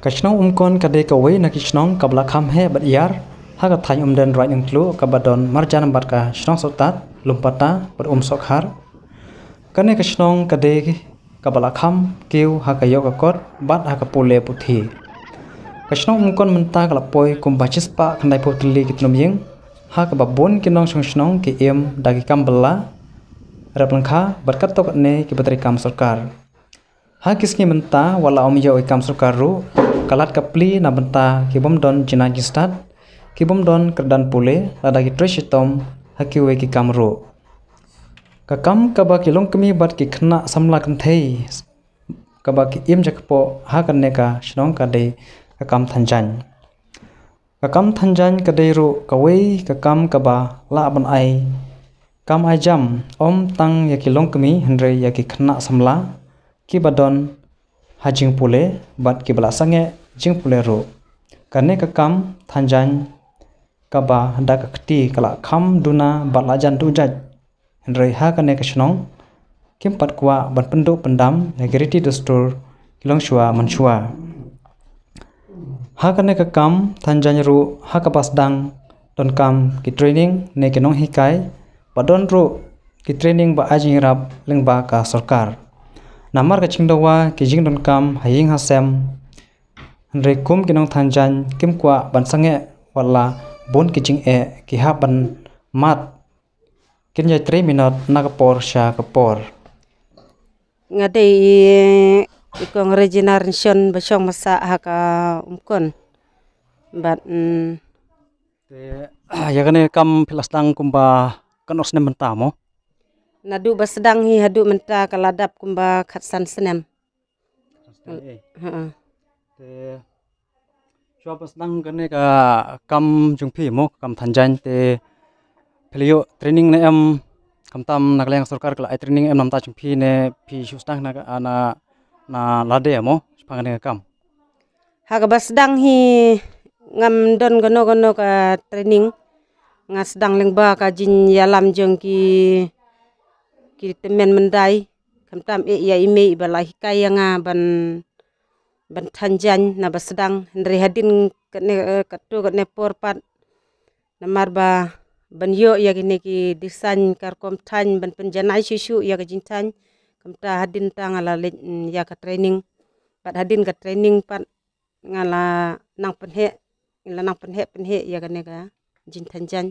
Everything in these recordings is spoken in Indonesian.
ka chnong um kon ka de ka wei na ki chnong ka he bat yar ha ka thai um den right klu ka badon marjan bat ka chnong sotat lumpata bat um sok kane ka chnong ka de ka bla kham keu ha ka yoga kot bat ha ka puthi ka chnong menta ka lapoi kum bachis pa kandai pho tli ki tnom yeng ha ka babon ki nong chong ki kam bla rap langkha bat kat tok ne ki kam sarkar ha kisni menta wala om yo ikam sarkar ru kalat kapli na benta kibom don chinagi stad kibom don kerdan pule ada treshitom hakiwe ki kamro kakam kaba ki kami bat ki khna samla kanthei kaba ki im jakpo ha kan neka ka shnong ka kakam thanjan kakam thanjan kadai ro kawei kakam kaba la ban ai kam ajam om tang yaki long kami hendre yaki khna samla ki badon hajing pule bat ki belasange jing puleru kane ka kam thanjan kaba handa ka kti kala kham duna balajan dujaj rei ha kane ka shnong kim pat kwa ban pendu pendam negeri dustur kilong shua shua ha kane ka kam thanjan ru ha ka dang don kam ki training ne ke nong hikai padon ru ki training ba ajing rap leng ba ka sarkar namar ka chingdawa ki jing don kam haying ha rekum kinong tanjan kim kwa sange wala bon kijing e ki haban mat kin e um mm. ah, ya 3 naga na sha sya kapor ngade ikong regeneration besong masa haka umkon bat ya kan kam pilastang kumba kanos nem mentamo nadu basedang hi hadu menta kaladap kumba khatsan senem heeh te shopas nang gane ka kam jungphi mo kam thanjain te pelio training ne em kam tam nakleng sarkar kala training em namta jungphi ne phi shustang na na na lade mo phangane kam hagabas dang hi ngam don gono gono ka training ngas dang lengba ka jin yalam jengki ki ki temen mendai kam tam e ya ime ibala yang nga ban bantanjan na basdang rehadin kene katu eh, kene porpat namar ba banyo ya gine ki disan karkom tan ban panjanai shishu ya gajin tan kamta hadin tangala ya mm, ka training pat hadin ka training pat ngala nang panhe ila nang panhe panhe ya gane ga jin tanjan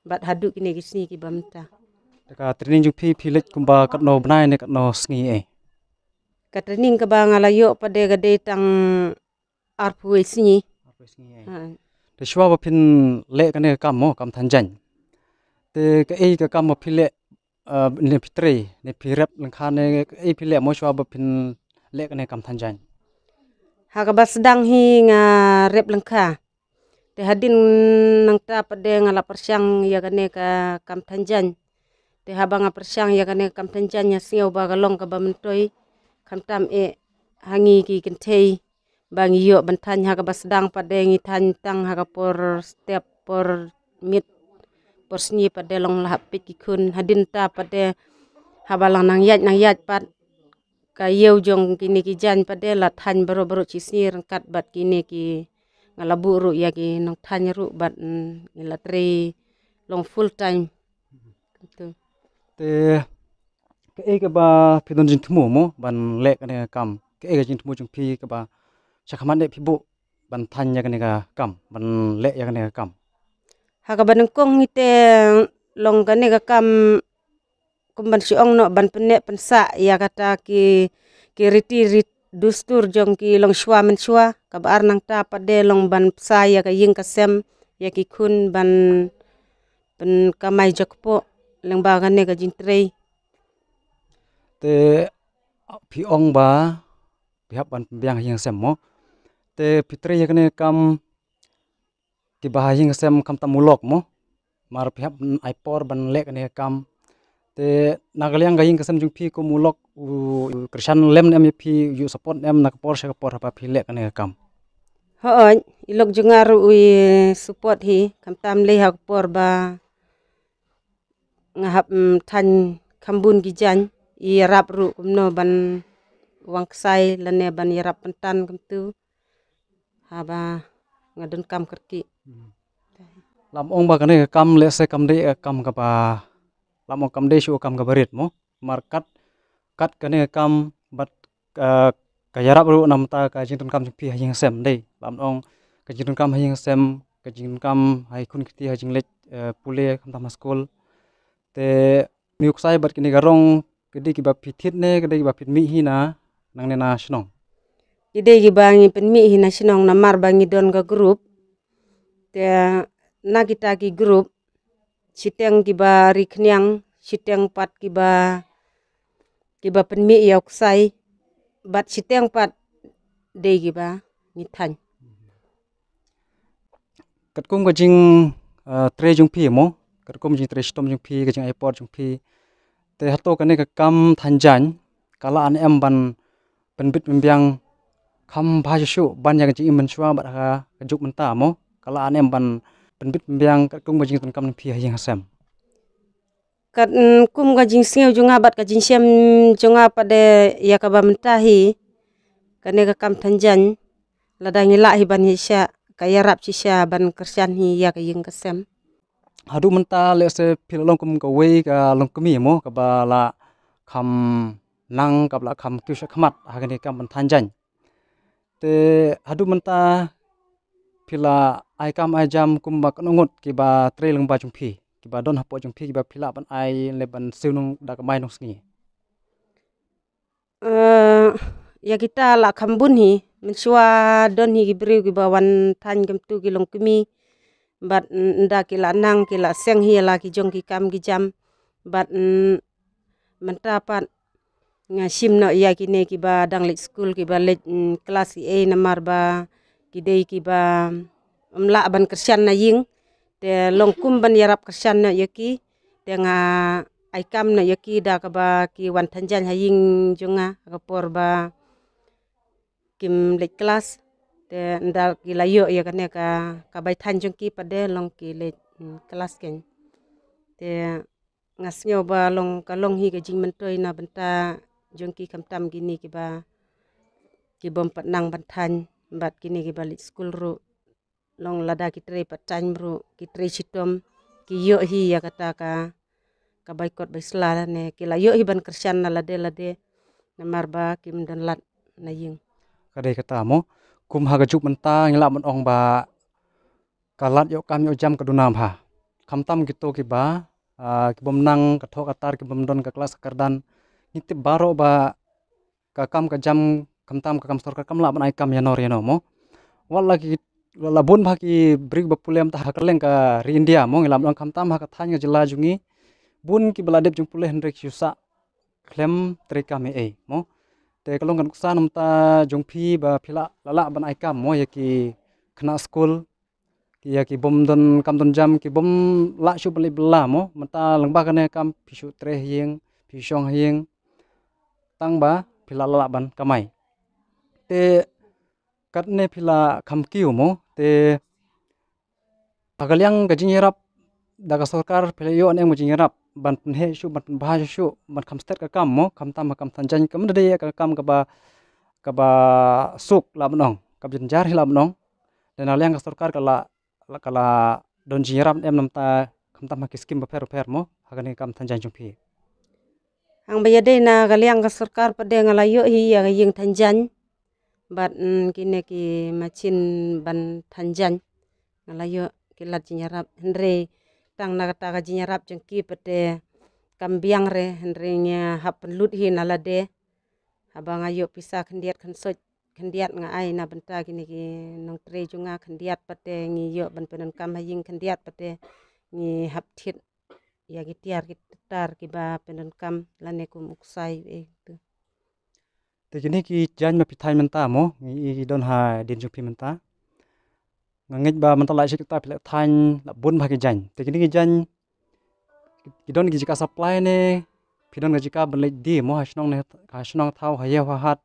bat hadu gine gisni ki bamta ta ka training ju phi phi lech kumba katno bnai ne katno sngi e eh. kata ning ka bang ala yo pa de ga de tang arpu e sini de e shwa ba pin le ka ne ka mo kam than jan te ka e ka kam phi le ah, ne phi tre ne phi rap lang kha ne e phi le mo shwa ba pin le ka ne kam than jan ha ka bas dang hi nga rap lang kha te hadin nang ta pa de nga la par syang ya ka ne ka kam than jan te ha ba nga par syang ya ka ne kam than jan ya si ba ga long ka ba mentoi toi kamtam e hangi ki kentei bang iyo bentan haga basdang padeng itan tang haga por step por mit por sni pade long lah pik ki kun hadin ta pade habalang nang yat nang yat pat ka iyo jong kini ki jan pade la tan baro baro chi sni rangkat bat kini ki ngalabu ru ya ki nang than ru bat mm, ngilatri long full time mm-hmm. itu teh ke e ba pidon jin thmu mo ban lek ne kam ke e jin thmu jing phi ke ba sakhaman de phibu ban tanya ke ne kam ban lek ya ke ga kam ha ban kong ni long ka ne kam kum ban si ong no ban pene pen sa ya kata ki ki riti rit dustur jong ki long shua men shua ka ba nang ta pa de long ban sa ya ke ying ka sem ya ki kun ban pan kamai jokpo leng ka jin trei te piong ba pihak ban pembiang hing sem mo te pitri yakne kam ti bah hing sem kam tamulok mo mar pihak aipor ban lek ne kam te nagaliang gaying kasem jung phi ko mulok u krishan lem nem phi u support nem nak por se por pa phi lek ne kam hoy ilok jungar u support hi kam tam le hak por ba ngahap than khambun gi jan irap ru kumno ban uang kesai lene ban irap pentan kumtu haba ngadun kam kerki hmm. lam ong bakane kam le se kam de kam kapa lam ong kam de shu kam kabarit mo markat kat kane kam bat kayarap ru nam ta ka jintun kam pi hayang sem de lam ong ka jintun kam hayang sem ka jintun kam hai kun kiti hajing le eh, pule kam ta maskol te miuk sai bat kini garong gede kiba pitit ne gede kiba pit mi hina nang ne na shnong gede kiba ngi pit mi hina shinong na mar bangi don ga grup te na kita ki grup siteng kiba riknyang siteng pat kiba kiba pit mi yok sai bat siteng pat de kiba ni tan kat kong ga jing eh, tre jung pi mo kat kong jing tre stom jung pi ga jing airport jung pi Tehato hato kane ka kam tanjan kala an em ban penbit membiang kam bhaja shu ban yang jing imen shwa bat ha juk menta mo kala an em ban penbit membiang ka kung bajing tan kam phi ha yang sem kat mm, kum ga jing sngeu junga bat ka sem junga pada ya ka ba menta hi kane ka kam tanjan ladang la hi ban hi sha ka yarap chi sha ban kersian hi ya ka ying hadu menta le se philolong kum ka wei ka long kumi mo ka ba la kam nang ka la kam tu sha khamat ha ga kam ban jan te hadu menta pila ai kam ai jam kum ba kan ngot ki ba tre lang ba chung phi ki ba don hapo chung phi ki ba pila ban ai le ban siu nong da ka mai nong sngi ya kita la bun hi shua don hi gi briu gi ba wan tan gam tu gi long kumi bat mm, nda kila nang kila seng la ki jong ki kam ki jam bat mm, mentapat nga sim no ya ki ne ki ba dang lek school ki ba lek kelas A e mar ba ki dei ki ba mm, la ban kersian na ying te long kum ban yarap kersian na yaki te nga ai kam na yaki da ka ba ki wan thanjan ha ying jonga ka por ba kim lek kelas te ndal ki la yo ya kan ka ka bai than jong ki pade long ki le kelas mm, ken te ngas nyo ba long ka long hi ka jing man toy na benta jong ki kam tam gini ki ba ki bom pat nang ban than bat gini ki school ru long lada ki tre pat tan ru ki tre chitom ki yo hi ya kata ka ka bai kot bai sla ne ki la yo hi ban kristian na lade lade namar ba kim dan lat na ying kadai kata mo kum ha gajuk mentang ila mon ong ba kalat yo kam yo jam dunam ha kamtam gitu kiba ki kibom nang kathok atar kibom don ka kelas kardan niti baro ba kam ka jam kamtam kakam ka menaik la ban ya nor ya yano mo walla ki walla bun ba ki brik ba pulem ta hakaleng ka ri india mo ngilam kam kamtam ha kathang ya jila jungi bun ki bladep jung pulen rek yusa klem treka me e mo te kalong kan kusa namta jongphi ba phila lala ban ai kam mo yaki kena school ki yaki bom don kam don jam ki bom la shu bali bla mo mata langba kane ya kam pisu tre hieng pisong hieng tang ba phila lala ban kamai te katne phila kiu mo te pagaliang gajing yerap daga sarkar phila yo ne mo jing yerap ban pun he shu ban pun bah shu ban kam stet ka kam mo kam tam kam tan jan kam de ya ka kam ka ba ka ba suk la nong ka jar la nong dan aliang ka sarkar kala kala don jiram em nam ta kam tam ka skim ba per per mo hagan kam tan jan pi ang ba yade na galiang ka sarkar pa de ngala yo hi ya ying tan jan bat kine mm, ki machin ban tan jan ngala yo kilat jinyarap hendre tang na ta ga rap jeng ki pete kambiang re hendrinya hap lut hi nala de abang ayo pisah kendiat kensoj kendiat nga ai na benta gini ki nong tre junga kendiat pete ngi yo ban penan kam haying kendiat pete ngi hap thit ya gitiar tiar gi tar ki kam lane kum uksai e tu gitu. te jini ki jan ma pitai menta mo ngi don ha din ju menta ngangit ba mentala isi kita pilih tan la bun bagi jan kini gi jan kidon ki jika supply ne pidon gi jika benle di mo hasnong ne hasnong thau haye wa hat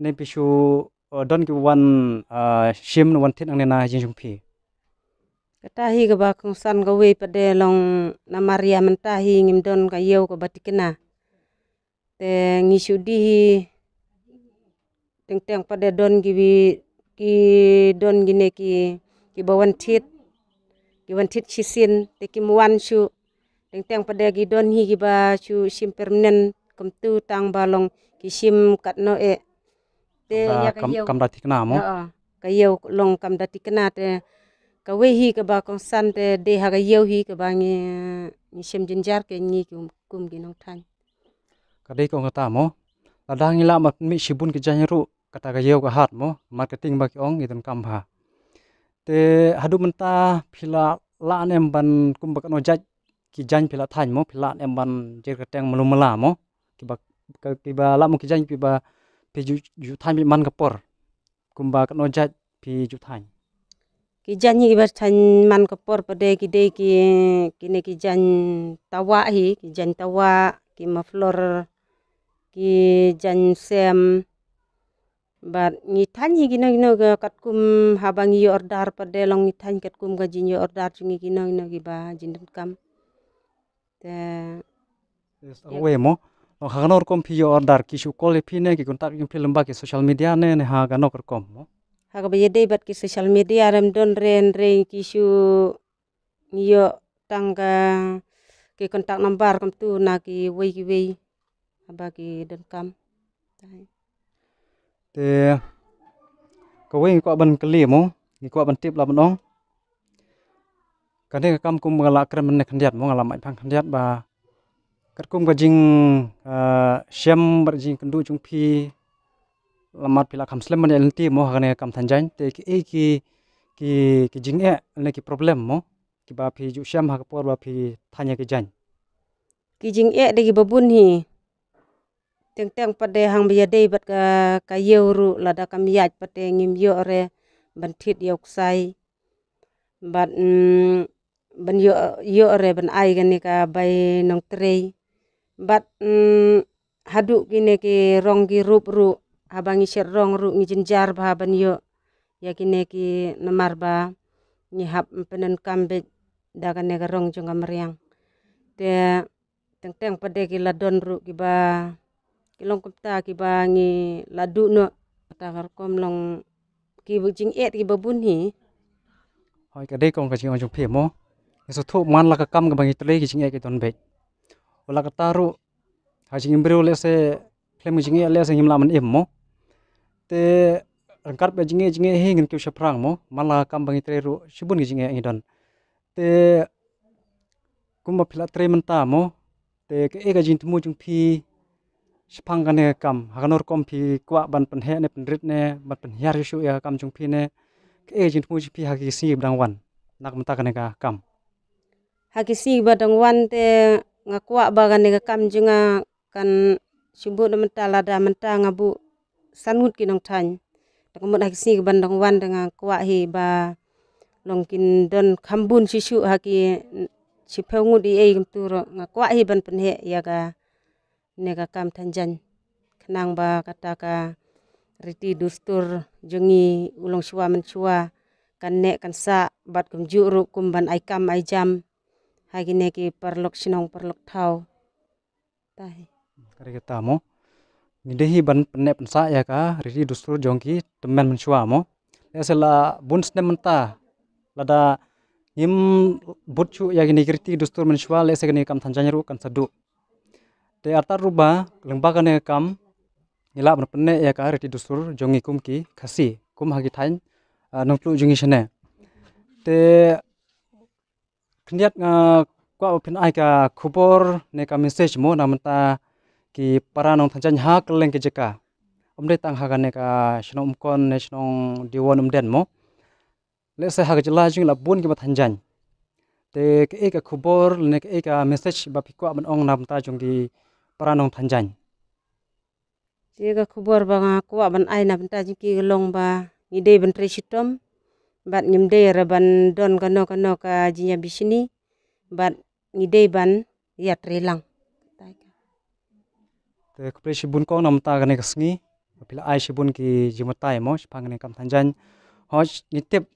ne pisu eh, don ki wan eh, shim wan tin ang ne na jin jung phi katahi ga ba kung san ga we de long na maria mentahi ngim don ga yeu ga batikina te ngisudi teng teng pada don gi ki don gine ki ki bawan tit ki wan tit chisin te ki muan chu teng teng pada gi don hi ki ba chu sim permanen kum tu tang balong ki sim kat no e te ya ka yau kam ratik na mo ka yau long kam dati na te ka we hi ka ba kong san te de ha ka yau hi ka ba ngi ni sim jinjar ke ni um- kum kum gi nong than ka de kong ta mo ladang ila mat mi sibun ke janyaru kata gajeo ka hat mo marketing bagi ong itun ha te hadu menta pila laan emban ban kum bak no jaj ki jan pila than mo pila emban ban jer kateng melu mela mo ki bak ki ba la mo ki jan pi ba pi ju ju than man ka por kum bak no jaj pi ju than ki jan ni ba man ka por pade ki de ki ki ne ki jan tawa hi ki jan tawa ki ma flor ki jan sem bar ni gino gino gina gina ga katkum habang yi order par de long ni katkum ga jin yi order chungi gino gino gi ba jin dum kam te we mo no haganor kom phi order kisu kol ne kontak ki film ba social media ne ne ha ga no kom mo haga yede bat ki social media ram don ren ren kisu yo tangga ke kontak nomor kam tu na ki wei ki wei ba ki kam ទេក៏វិញក៏បានកលៀមងគេក៏បន្ទាបឡម្ដងកាន់តែកម្មគុំឡាក្រមនេះខាន់យ៉ាត់មកឡាមិនផាំងខាន់យ៉ាត់បាកាត់គុំក៏ជីងអឺឈឹមបរជីងកណ្ឌូជុងភីឡាម៉ាត់ពីឡាខំស្លឹមមិនអលទីមកហ្នឹងកម្មថាន់ចាញ់ទេគេអីគេគេគេជីងអែនេះគេ problem មកគេបាភីយុឈឹមហាកពរបាភីថាញ់គេចាញ់គេជីងអែដែលគេបប៊ុនហី teng teng pade hang bia dei bat ka ka yeu ru đã da yết yaj đề nghiêm yo rồi ban thit yêu say bat ban yêu mm, yo rồi ban ai cái gani ka bai nong trei bat mm, hadu này cái rong gi rup ru habangi sher rong ru ngi jinjar ba ban yo ya kine ki namar ba hấp hap penen kambe da ka ne cái rong jong amriang te teng teng pade ki la don ru ki ba lòng ta kopta ki ba ngi ladu nữa ta gar kom long ki bu jing et ki babun hi hoi ka de kong ka jing ong phe mo so thu man la ka kam cái bangi tole ki jing et ki ton be ola ka hai ha jing lấy xe lấy klem jing et lấy se him la man em mo te rangkar be jing et jing et hi ngin ki shaprang mo man la kam bangi tre ru bún cái jing et ngi don te kuma phila tre man ta mo te ke e ka jing tu mo jing phi sepang kam hakanor kom phi kwa ban pen he ne pendrit ne ban pen hiar isu ya kam chung pi ne ke e jin mu phi haki si ibdang wan nak menta kane ka kam haki si ibdang wan te ba bagan ne kam junga kan simbu na menta lada menta ngabu sangut kinong tan takamut haki si ibdang wan dengan kwa hi ba longkin don kambun sisu haki si phengu di ei kum turo ngakwa hi ban pen he ya ka nega kam tanjan kenang ba kataka riti dustur jengi ulong shua mencua kan nek kan sa bat kum juru kum ban ai kam ai jam hagi ne ki perlok sinong perlok thau tai kare kita mo nidehi ban penne sa ya ka riti dustur jongki temen mencua mo esela ya bun sne menta lada him butchu ya gini riti dustur mencua le gini kam ya ru kan du te atar ruba lengbakan ya kam nila ya ka reti dusur jongi kumki kasi kum hagi thain nongplu jongi shene te kniat nga kwa pin ai ka kubor ne ka message mo namta ki para nong thanjan ha ke jeka omde tang ha ne ka umkon ne shno diwon umden mo le se jing labun bun ki ma te ke e ka kubor ne ke e message ba phikwa ban ong namta jong di paranong thanjan Tiga kubur banga kuwa ban aina ban tajim ki gelong ba ide ban tresitom bat ngimde ban don kano kano ka jinya bisini bat ngide ban ya trelang. Te kupre shibun kong nam ta gane kasengi pila ai shibun ki jimatai mo shipang ne kam thanjan hoj ngitip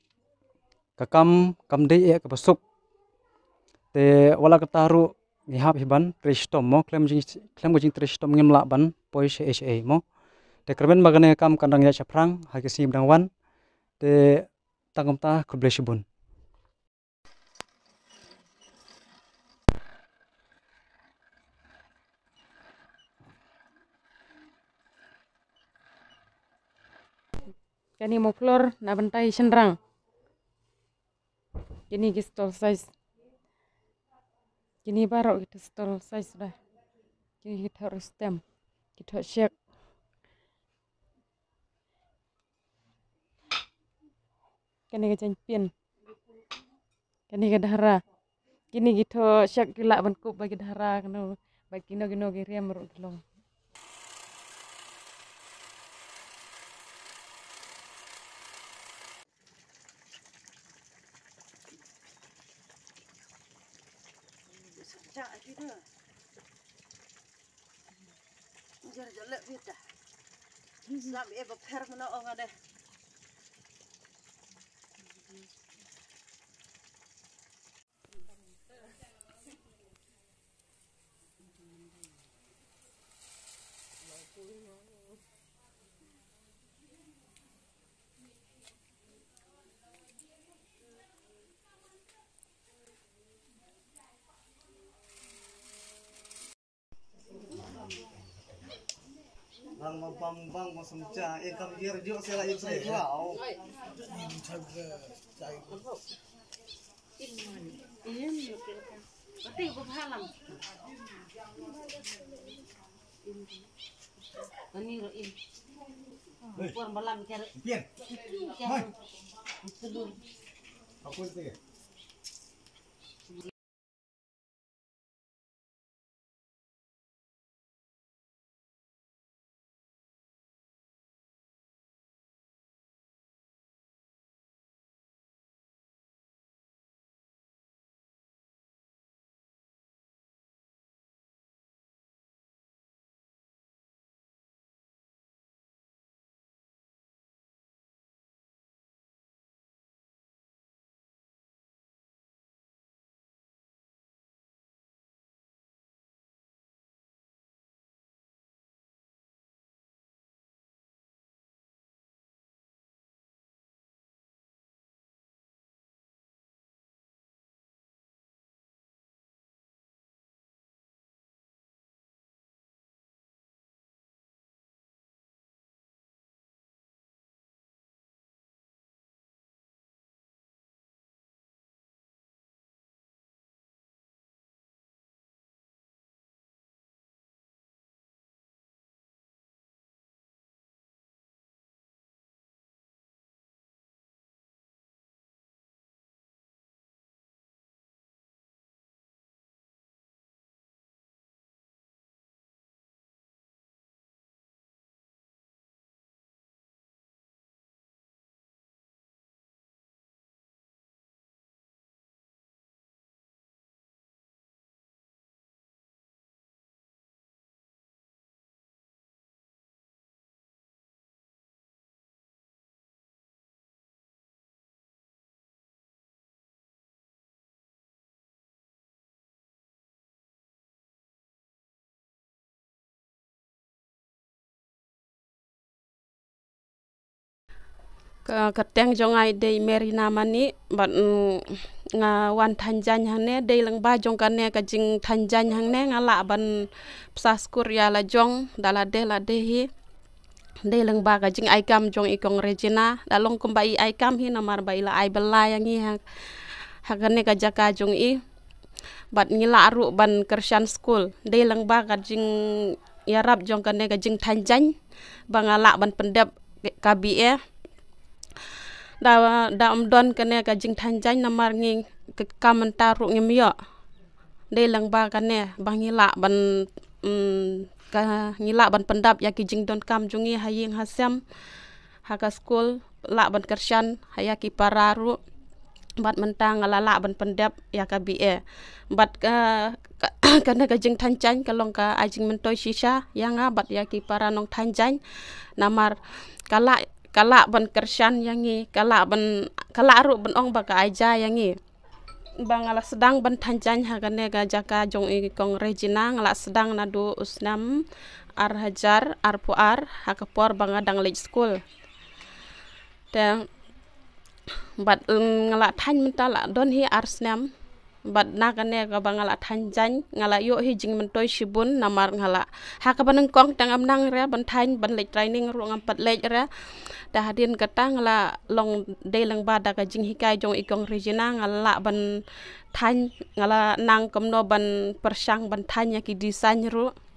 kam kamde e kapasuk te wala taru gihap hiban tristom mo klem jing klem jing tristom ngem la ban poi she e she e mo te kerben bagane kam kandang ya chaprang ke sim dang wan te tangam ta kubleshibun Kani mau flor na bentai sendrang. Ini gistol size kini baru kita setel size sudah kini kita harus stem kita harus shake kini kita pin kini kita dahara kini kita shake gila bentuk bagi dahara kena bagi no gino yang meruk gelong Snap even op herf nog aan de. Thank you. semca ya kan biar juga lagi saya kau ini ini ini ini ini ini ini ini ini ini ini ini ini ini ini ini ini ini ini katengjongai dei merina mani but nga wan thanjan hang ne dei lang ba jong kan ne ka jing thanjan hang ne nga la ban psas kurya la jong dala de la de hi dei lang ba ka jing ai kam jong ikong regina dalong kum bai ai kam hi namar bai la ai bala yang hi hang hagan ne ka jaka jong i but ngila aru ban christian school dei lang ba ka jing yarab jong kan ne ka jing thanjan bangala ban pendep KBE da da um don kane ka jing than jan na mar ngi ke kamen taru ngi mio de lang ba ne ba ngi la ban um, ka ngi la ban pendap ya ki jing don kam jungi haying hasem haka school la ban kersan hayaki ru bat mentang ala la ban pendap ya ka bi e bat ka kana ka jing than jan ka long ka ajing mentoi shisha yang bat ya ki para nong than namar kala kala ban kersian yangi kala ban kala aru ban ong baka aja yangi ala sedang ban tanjan hagane ga jaka jong i kong regina ngala sedang nadu usnam ar hajar ar puar hakapor bangadang adang lej school dan, bat ngala tan mental don hi ar snam badna kane ka bangala thanjain ngala yo hi jingmen toy shibun namar ngala ha ka banang kong tangam nang re ban thain ban lek training ru ngam pat lek re ta hadin ka tang la long de lang ba da ka jing hi kai jong ikong regina ngala ban thain ngala nang kamno ban persang ban thain ya ki design ru